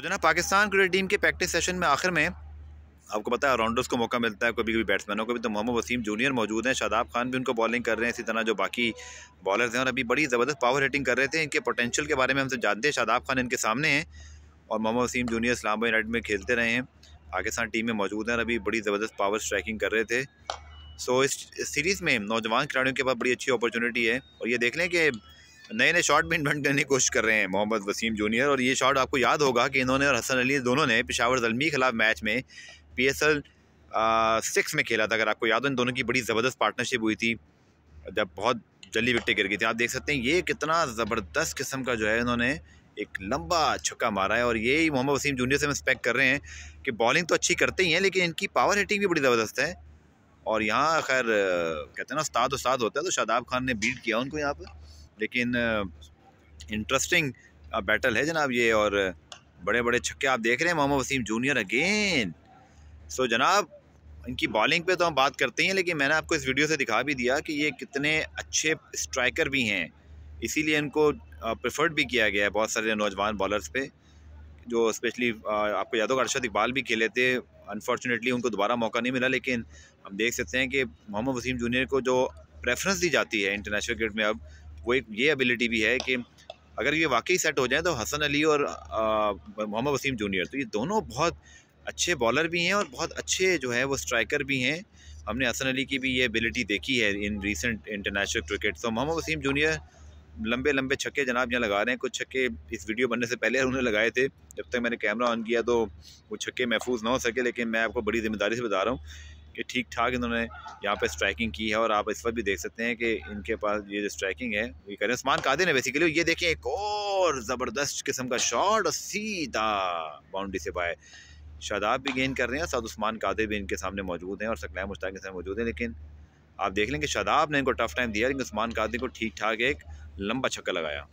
तो जना Pakistan cricket team के प्रैक्टिस सेशन में आखिर में आपको पता है ऑलराउंडर्स को मौका मिलता है कभी कभी बैट्समैनों को भी तो मोहम्मद वसीम जूनियर मौजूद हैं शादाब खान भी उनको बॉलिंग कर रहे हैं इसी तरह जो बाकी बॉलर्स हैं और अभी बड़ी ज़बरदस्त पावर हिटिंग कर रहे थे इनके पोटेंशियल के बारे में हमसे जानते हैं शादाब खान इनके सामने हैं और मोहम्मद वसीम जूनियर इस्लामा यूनाइटेड में खेलते रहे हैं पाकिस्तान टीम में मौजूद हैं और अभी बड़ी ज़बरदस्त पावर स्ट्राइकिंग कर रहे थे सो इस सीरीज़ में नौजवान खिलाड़ियों के पास बड़ी अच्छी अपॉर्चुनिटी है और ये देख लें कि नए नए शॉट भी इन्वेंट करने की कोशिश कर रहे हैं मोहम्मद वसीम जूनियर और ये शॉट आपको याद होगा कि इन्होंने और हसन अली दोनों ने पिशावर जलमी के खिलाफ मैच में पी एस एल सिक्स में खेला था अगर आपको याद हो इन दोनों की बड़ी ज़बरदस्त पार्टनरशिप हुई थी जब बहुत जल्दी विकटें गिर गई थी आप देख सकते हैं ये कितना ज़बरदस्त किस्म का जो है इन्होंने एक लंबा छक्का मारा है और ये ही मोहम्मद वसीम जूनियर से हम एक्सपेक्ट कर रहे हैं कि बॉलिंग तो अच्छी करते ही हैं लेकिन इनकी पावर हिटिंग भी बड़ी ज़बरदस्त है और यहाँ खैर कहते हैं ना उस्ताद उस्ताद होता है तो शादाब खान ने बीट किया उनको यहाँ पर लेकिन इंटरेस्टिंग बैटल है जनाब ये और बड़े बड़े छक्के आप देख रहे हैं Mohammad Wasim junior again so जनाब इनकी बॉलिंग पे तो हम बात करते हैं लेकिन मैंने आपको इस वीडियो से दिखा भी दिया कि ये कितने अच्छे स्ट्राइकर भी हैं इसीलिए इनको प्रेफर्ड भी किया गया है बहुत सारे नौजवान बॉलर्स पे जो स्पेशली आपको याद होगा अरशद इकबाल भी खेले थे अनफॉर्चुनेटली उनको दोबारा मौका नहीं मिला लेकिन हम देख सकते हैं कि मोहम्मद वसीम जूनियर को जो प्रेफरेंस दी जाती है इंटरनेशनल क्रिकेट में अब वो एक ये एबिलिटी भी है कि अगर ये वाकई सेट हो जाए तो हसन अली और मोहम्मद वसीम जूनियर तो ये दोनों बहुत अच्छे बॉलर भी हैं और बहुत अच्छे जो है वो स्ट्राइकर भी हैं हमने हसन अली की भी ये एबिलिटी देखी है इन रीसेंट इंटरनेशनल क्रिकेट तो मोहम्मद वसीम जूनियर लंबे लंबे छक्के जनाब यहाँ लगा रहे हैं कुछ छक्के इस वीडियो बनने से पहले उन्होंने लगाए थे जब तक मैंने कैमरा ऑन किया तो वो छक्के महफूज ना हो सके लेकिन मैं आपको बड़ी ज़िम्मेदारी से बता रहा हूँ कि ठीक ठाक इन्होंने यहाँ पे स्ट्राइकिंग की है और आप इस वक्त भी देख सकते हैं कि इनके पास ये जो स्ट्राइकिंग है ये करें उस्मान कादिर ने बेसिकली ये देखें एक और ज़बरदस्त किस्म का शॉट और सीधा बाउंड्री से पाए शादाब भी गेंद कर रहे हैं साथ उस्मान कादिर भी इनके सामने मौजूद हैं और सकलाय मुश्ताक के सामने मौजूद हैं लेकिन आप देख लें कि शादाब ने इनको टफ टाइम दिया लेकिन उस्मान कादिर को ठीक ठाक एक लंबा छक्का लगाया